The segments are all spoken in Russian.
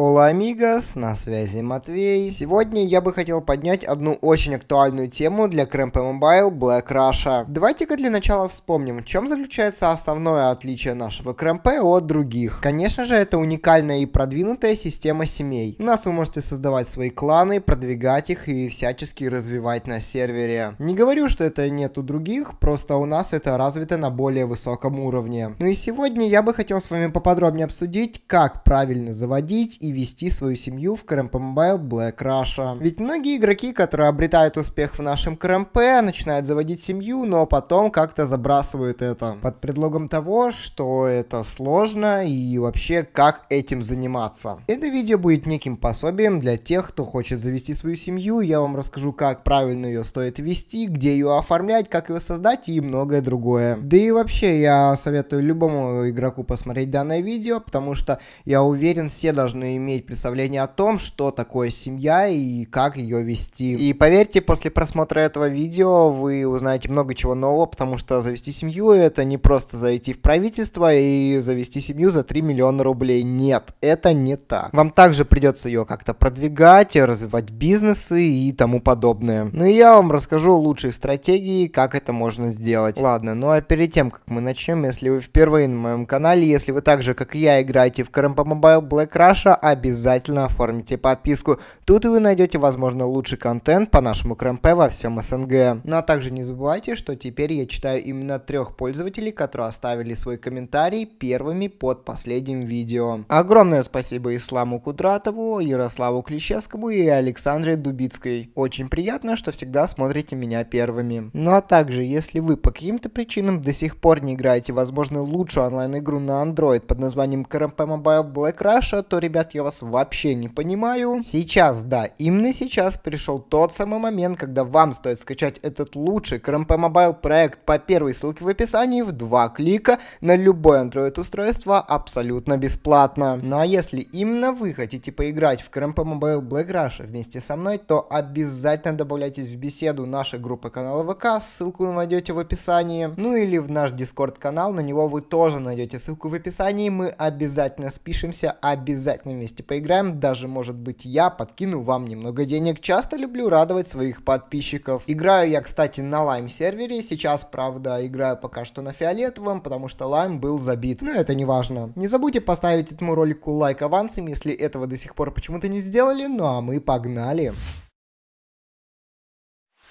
Ола, амигос, на связи Матвей. Сегодня я бы хотел поднять одну очень актуальную тему для Крэмпа Mobile Black Russia. Давайте-ка для начала вспомним, в чем заключается основное отличие нашего Крэмпе от других. Конечно же, это уникальная и продвинутая система семей. У нас вы можете создавать свои кланы, продвигать их и всячески развивать на сервере. Не говорю, что это нет у других, просто у нас это развито на более высоком уровне. Ну и сегодня я бы хотел с вами поподробнее обсудить, как правильно заводить и и вести свою семью в КРМП Mobile Black Russia. Ведь многие игроки, которые обретают успех в нашем КРМП, э, начинают заводить семью, но потом как-то забрасывают это. Под предлогом того, что это сложно и вообще как этим заниматься. Это видео будет неким пособием для тех, кто хочет завести свою семью. Я вам расскажу, как правильно ее стоит вести, где ее оформлять, как ее создать и многое другое. Да и вообще я советую любому игроку посмотреть данное видео, потому что я уверен, все должны иметь представление о том, что такое семья и как ее вести. И поверьте, после просмотра этого видео вы узнаете много чего нового, потому что завести семью это не просто зайти в правительство и завести семью за 3 миллиона рублей. Нет, это не так. Вам также придется ее как-то продвигать, развивать бизнесы и тому подобное. Ну и я вам расскажу лучшие стратегии, как это можно сделать. Ладно, ну а перед тем, как мы начнем, если вы впервые на моем канале, если вы так же, как и я, играете в Карампа Mobile Black Russia, обязательно оформите подписку. Тут вы найдете, возможно, лучший контент по нашему КРМП во всем СНГ. Ну а также не забывайте, что теперь я читаю именно трех пользователей, которые оставили свой комментарий первыми под последним видео. Огромное спасибо Исламу Кудратову, Ярославу Клещевскому и Александре Дубицкой. Очень приятно, что всегда смотрите меня первыми. Ну а также, если вы по каким-то причинам до сих пор не играете, возможно, лучшую онлайн-игру на Android под названием КРМП Mobile Black Russia, то, ребят, ребят, я вас вообще не понимаю. Сейчас, да, именно сейчас пришел тот самый момент, когда вам стоит скачать этот лучший КРМП Мобайл проект по первой ссылке в описании в два клика на любое Android устройство абсолютно бесплатно. Ну а если именно вы хотите поиграть в КРМП Mobile Black Russia вместе со мной, то обязательно добавляйтесь в беседу нашей группы канала ВК, ссылку вы найдете в описании, ну или в наш Дискорд канал, на него вы тоже найдете ссылку в описании, мы обязательно спишемся, обязательно вместе поиграем, даже, может быть, я подкину вам немного денег. Часто люблю радовать своих подписчиков. Играю я, кстати, на Лайм сервере, сейчас, правда, играю пока что на фиолетовом, потому что Лайм был забит, но это не важно. Не забудьте поставить этому ролику лайк авансом, если этого до сих пор почему-то не сделали, ну а мы погнали.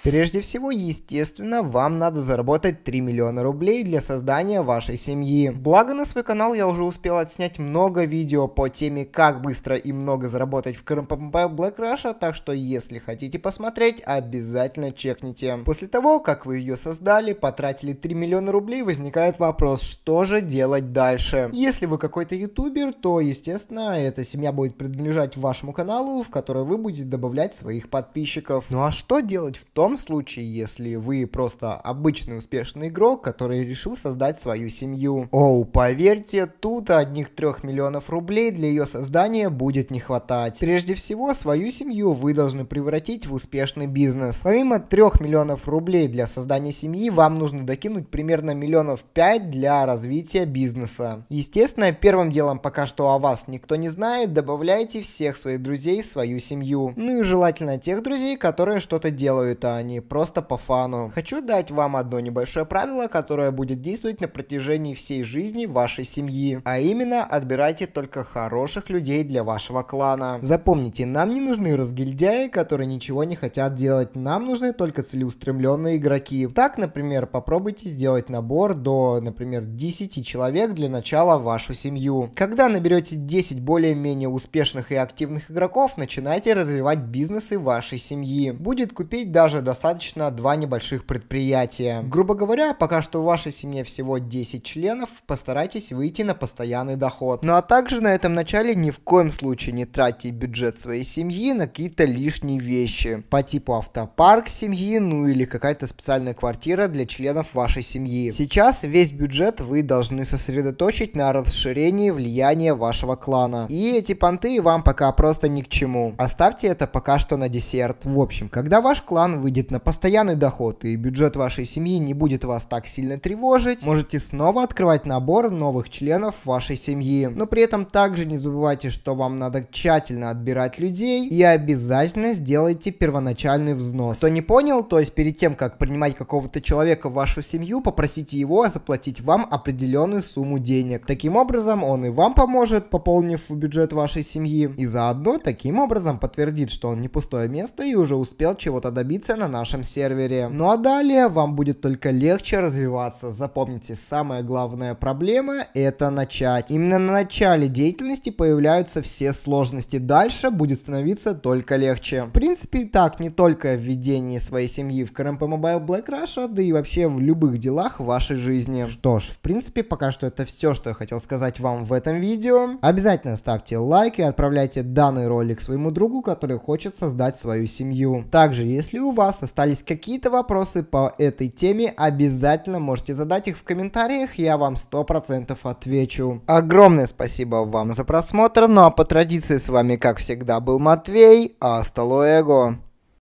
Прежде всего, естественно, вам надо заработать 3 миллиона рублей для создания вашей семьи. Благо на свой канал я уже успел отснять много видео по теме, как быстро и много заработать в Black Russia, а так что если хотите посмотреть, обязательно чекните. После того, как вы ее создали, потратили 3 миллиона рублей, возникает вопрос, что же делать дальше. Если вы какой-то ютубер, то, естественно, эта семья будет принадлежать вашему каналу, в который вы будете добавлять своих подписчиков. Ну а что делать в том, том случае, если вы просто обычный успешный игрок, который решил создать свою семью. Оу, поверьте, тут одних трех миллионов рублей для ее создания будет не хватать. Прежде всего, свою семью вы должны превратить в успешный бизнес. Помимо трех миллионов рублей для создания семьи, вам нужно докинуть примерно миллионов пять для развития бизнеса. Естественно, первым делом пока что о вас никто не знает, добавляйте всех своих друзей в свою семью. Ну и желательно тех друзей, которые что-то делают, а а просто по фану. Хочу дать вам одно небольшое правило, которое будет действовать на протяжении всей жизни вашей семьи. А именно, отбирайте только хороших людей для вашего клана. Запомните, нам не нужны разгильдяи, которые ничего не хотят делать. Нам нужны только целеустремленные игроки. Так, например, попробуйте сделать набор до, например, 10 человек для начала вашу семью. Когда наберете 10 более-менее успешных и активных игроков, начинайте развивать бизнесы вашей семьи. Будет купить даже достаточно два небольших предприятия. Грубо говоря, пока что в вашей семье всего 10 членов, постарайтесь выйти на постоянный доход. Ну а также на этом начале ни в коем случае не тратьте бюджет своей семьи на какие-то лишние вещи по типу автопарк семьи, ну или какая-то специальная квартира для членов вашей семьи. Сейчас весь бюджет вы должны сосредоточить на расширении влияния вашего клана. И эти понты вам пока просто ни к чему. Оставьте это пока что на десерт. В общем, когда ваш клан выйдет выйдет на постоянный доход и бюджет вашей семьи не будет вас так сильно тревожить, можете снова открывать набор новых членов вашей семьи. Но при этом также не забывайте, что вам надо тщательно отбирать людей и обязательно сделайте первоначальный взнос. Кто не понял, то есть перед тем, как принимать какого-то человека в вашу семью, попросите его заплатить вам определенную сумму денег. Таким образом, он и вам поможет, пополнив бюджет вашей семьи, и заодно таким образом подтвердит, что он не пустое место и уже успел чего-то добиться на нашем сервере. Ну а далее вам будет только легче развиваться. Запомните, самая главная проблема это начать. Именно на начале деятельности появляются все сложности. Дальше будет становиться только легче. В принципе, так не только в ведении своей семьи в КРМП Mobile Black Russia, да и вообще в любых делах вашей жизни. Что ж, в принципе, пока что это все, что я хотел сказать вам в этом видео. Обязательно ставьте лайк и отправляйте данный ролик своему другу, который хочет создать свою семью. Также, если у вас остались какие-то вопросы по этой теме, обязательно можете задать их в комментариях, я вам 100% отвечу. Огромное спасибо вам за просмотр, ну а по традиции с вами как всегда был Матвей, а стало эго.